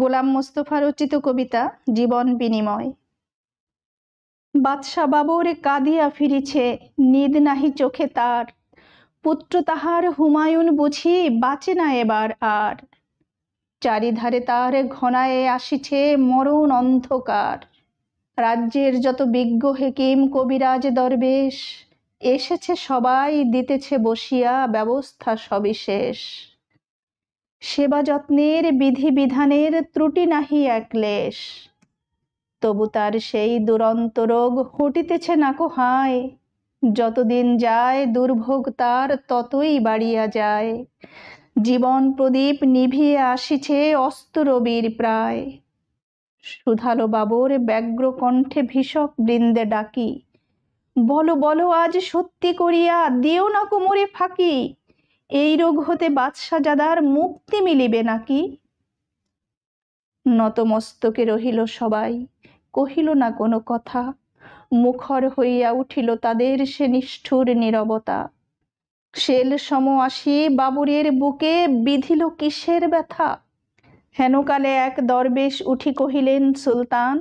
গোলাম মোস্তফা রচিত কবিতা জীবন বিনিময় বাদশা বাবর কাঁদিয়া ফিরিছে নিদ নাহি চোখে তার পুত্র তাহার হুমায়ুন বুঝি বাঁচে না এবার আর চারিধারে তার ঘনায়ে আসিছে মরণ অন্ধকার রাজ্যের যত বিজ্ঞ হেকিম কবিরাজ দরবেশ এসেছে সবাই দিতেছে বসিয়া ব্যবস্থা সবিশেষ সেবা যত্নের বিধিবিধানের ত্রুটি নাহি একলেশ তবু তার সেই দুরন্ত রোগ হটিতেছে নাকো হায় যতদিন যায় দুর্ভোগ তার ততই বাড়িয়া যায় জীবন প্রদীপ নিভিয়ে আসিছে অস্তরবীর প্রায় সুধালো বাবুর ব্যগ্র কণ্ঠে ভীষক বৃন্দে ডাকি বলো বলো আজ সত্যি করিয়া দিও না কোমরে ফাঁকি এই রোগ হতে বাদশাহজাদার মুক্তি মিলিবে নাকি নতমস্তকে রহিল সবাই কহিল না কোনো কথা মুখর হইয়া উঠিল তাদের সে নিষ্ঠুর নিরবতা শেল সম আসি বাবুরের বুকে বিধিল কিসের ব্যথা হেনকালে এক দরবেশ উঠি কহিলেন সুলতান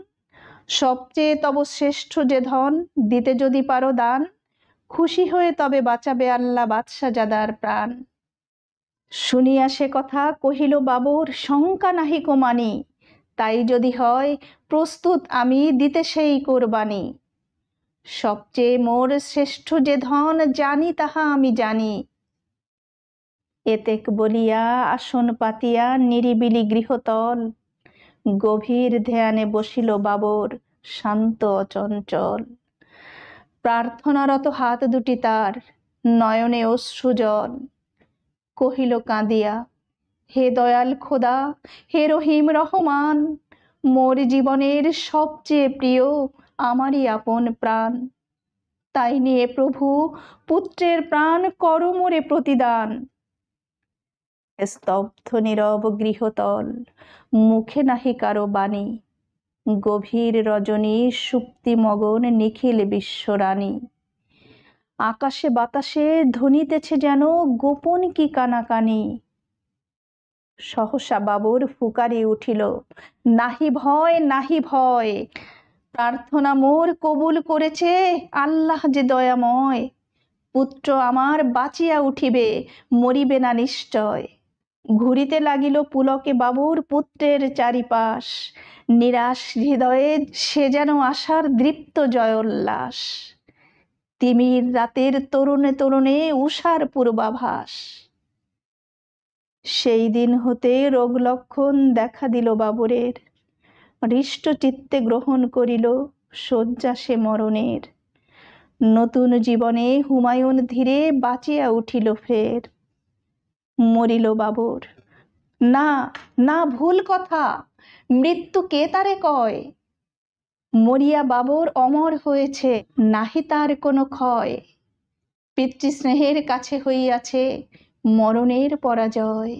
সবচেয়ে তব শ্রেষ্ঠ যে ধন দিতে যদি পারো দান খুশি হয়ে তবে বাঁচাবে আল্লাহ বাদশা জাদার প্রাণ শুনিয়া সে কথা কহিল বাবুর শঙ্কা নাহি কোমানি তাই যদি হয় প্রস্তুত আমি দিতে সেই কোরবানি সবচেয়ে মোর শ্রেষ্ঠ যে ধন জানি তাহা আমি জানি এতেক বলিয়া আসন পাতিয়া নিরিবিলি গৃহতল গভীর ধ্যানে বসিল বাবর শান্ত অচঞ্চল প্রার্থনারত হাত দুটি তার নয়নে অশ্রুজল কহিল কাঁদিয়া হে দয়াল খোদা হে রহিম রহমান মোর জীবনের সবচেয়ে প্রিয় আমারই আপন প্রাণ তাই নিয়ে প্রভু পুত্রের প্রাণ করমরে প্রতিদান স্তব্ধ নীরব গৃহতল মুখে নাহি কারো বাণী গভীর রজনী মগন নিখিল বিশ্বরানী আকাশে বাতাসে ধ্বনিতেছে যেন গোপন কি কানাকানি সহসা বাবুর ফুকারি উঠিল নাহি ভয় নাহি ভয় প্রার্থনা মোর কবুল করেছে আল্লাহ যে দয়াময় পুত্র আমার বাঁচিয়া উঠিবে মরিবে না নিশ্চয় ঘুরিতে লাগিল পুলকে বাবুর পুত্রের চারিপাশ নিরাশ হৃদয়ে সে যেন আশার দৃপ্ত জয়োল্লাস তিমির রাতের তরুণে তরুণে উষার পূর্বাভাস সেই দিন হতে রোগ লক্ষণ দেখা দিল বাবরের হৃষ্ট চিত্তে গ্রহণ করিল শয্যা সে মরণের নতুন জীবনে হুমায়ুন ধীরে বাঁচিয়া উঠিল ফের মরিল বাবর না না ভুল কথা মৃত্যু কে তারে কয় মরিয়া বাবর অমর হয়েছে নাহি তার কোনো ক্ষয় পিতৃস্নেহের কাছে হইয়াছে মরণের পরাজয়